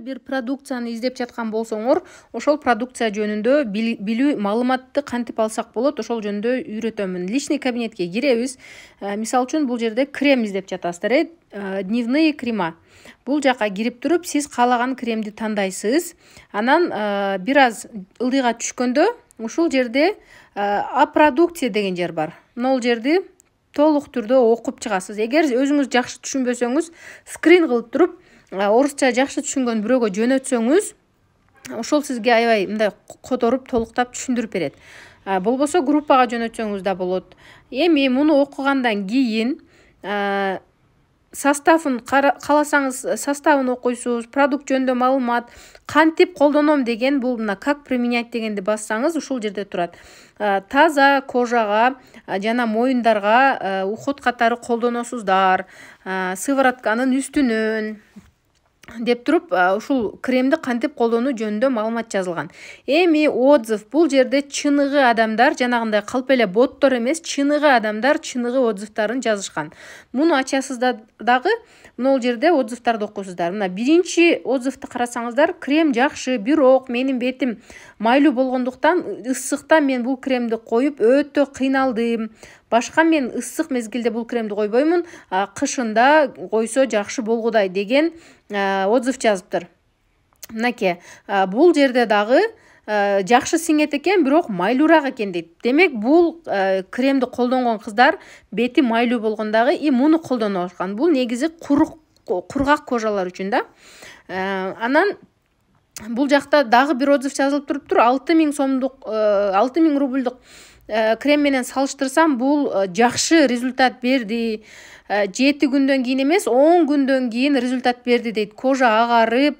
бир продукцияны издеп жаткан болсоңор ошол продукция жөнүндө билүү маалыматты кантип алсак болот ошол жөнүндө үйрөтөмүн личный кабинетке киребиз э, мисалы үчүн бул жерде крем издеп жатасыздар э? э дневные крема бул жака кирип туруп сиз каалаган кремди тандайсыз анан э, бир аз ылдыйга түшкөндө ушул жерде о продукте деген жер бар мына монбул жерди толук түрдө окуп чыгасыз эгер өзүңүз жакшы түшүнбөсөңүз скрин кылып туруп орусча жакшы түшүнгөн бирөөгө жөнөтсөңүз ошол сизге аябай мындай которуп толуктап түшүндүрүп берет болбосо группага жөнөтсөңүз да болот эми муну окугандан кийин составын кааласаңыз составын окуйсуз продукт жөнүндө маалымат кантип колдоном деген бул мына как применять дегенди бассаңыз ушул жерде турат таза кожага жана моюндарга уход катары колдоносуздар сыворотканын үстүнөн деп туруп ушул кремди кантип колдонуу жөнүндө маалымат жазылган эми отзыв бул жерде чыныгы адамдар жанагындай калп эле боттор эмес чыныгы адамдар чыныгы отзывтарын жазышкан муну ачасыздар дагы монул жерде отзывтарды окуйсуздар мына биринчи отзывды карасаңыздар крем жакшы бирок менин бетим майлуу болгондуктан ысыкта мен бул кремди коюп өтө кыйналдым башка мен ысык мезгилде бул кремди койбоймун кышында койсо жакшы болгудай деген отзыв жазыптыр мынакей бул жерде дагы жакшы сиңет экен бирок майлуураак экен дейт демек бул кремди колдонгон кыздар бети майлуу болгон дагы и муну колдонуп аткан бул негизи курук кургак кожалар үчүн да анан бул жакта дагы бир отзыв жазылып туруптур алты миң сомдук алты миң рубльдук Э, крем менен салыштырсам бул э, жакшы результат берди э, жети күндөн кийин эмес он күндөн кийин результат берди дейт кожа агарып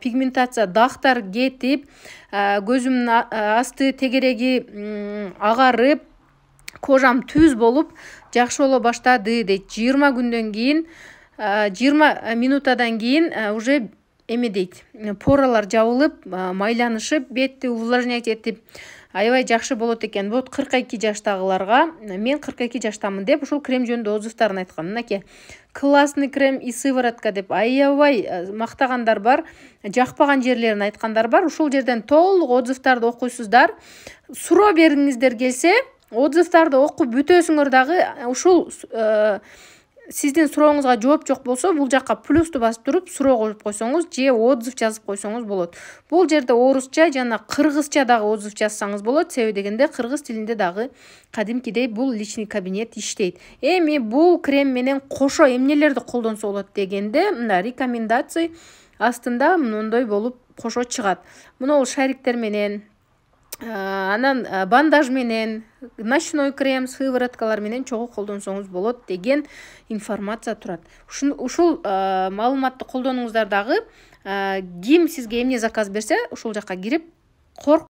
пигментация дактар кетип көзүмдүн асты тегереги агарып кожам түз болуп жакшы боло баштады дейт жыйырма күндөн кийин жыйырма минутадан кийин уже эме дейт поралар жабылып майланышып бетти увлажнять этип аябай жакшы болот экен вот кырк эки жаштагыларга мен кырк эки жаштамын деп ушул крем жөнүндө отзывтарын айткан мынакей классный крем и сыворотка деп аябай мактагандар бар жакпаган жерлерин айткандар бар ушул жерден толук отзывтарды окуйсуздар суроо бергиңиздер келсе отзывтарды окуп бүтөсүңөр дагы ушул сиздин сурооңузга жооп жок болсо бул жака плюсту басып туруп суроо коюп койсоңуз же отзыв жазып койсоңуз болот бул жерде орусча жана кыргызча дагы отзыв жазсаңыз болот себеби дегенде кыргыз тилинде дагы кадимкидей бул личный кабинет иштейт эми бул крем менен кошо эмнелерди колдонсо болот дегенде мына рекомендации астында мондай болуп кошо чыгат мына мынабул шариктер менен Э, анан э, бандаж менен ночной крем сывороткалар менен чогуу колдонсоңуз болот деген информация турат ушул э, маалыматты колдонуңуздар дагы ким сизге эмне заказ берсе ушул жака кирип корк